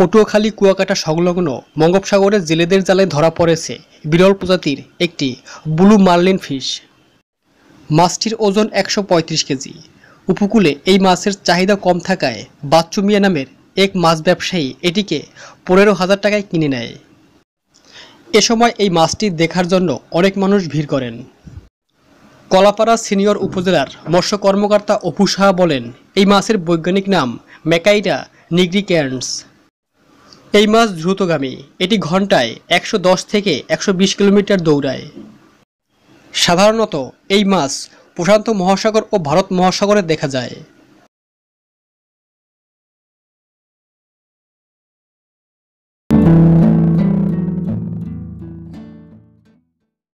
পটুয়াখালী কুয়াকাটা সংলগ্ন বঙ্গোপসাগরে জেলেদের জালে ধরা পড়েছে বিরল প্রজাতির একটি ব্লু মার্লিন ফিশ মাছটির ওজন একশো কেজি উপকূলে এই মাছের চাহিদা কম থাকায় বাচ্চু মিয়া নামের এক মাছ ব্যবসায়ী এটিকে পনেরো হাজার টাকায় কিনে নেয় এ সময় এই মাছটি দেখার জন্য অনেক মানুষ ভিড় করেন কলাপাড়া সিনিয়র উপজেলার মৎস্য কর্মকর্তা অপু সাহা বলেন এই মাছের বৈজ্ঞানিক নাম মেকাইটা নিগ্রিক্যান্ডস এই মাছ দ্রুতগামী এটি ঘন্টায় একশো থেকে একশো কিলোমিটার দৌড়ায় সাধারণত এই মাছ প্রশান্ত মহাসাগর ও ভারত মহাসাগরে দেখা যায়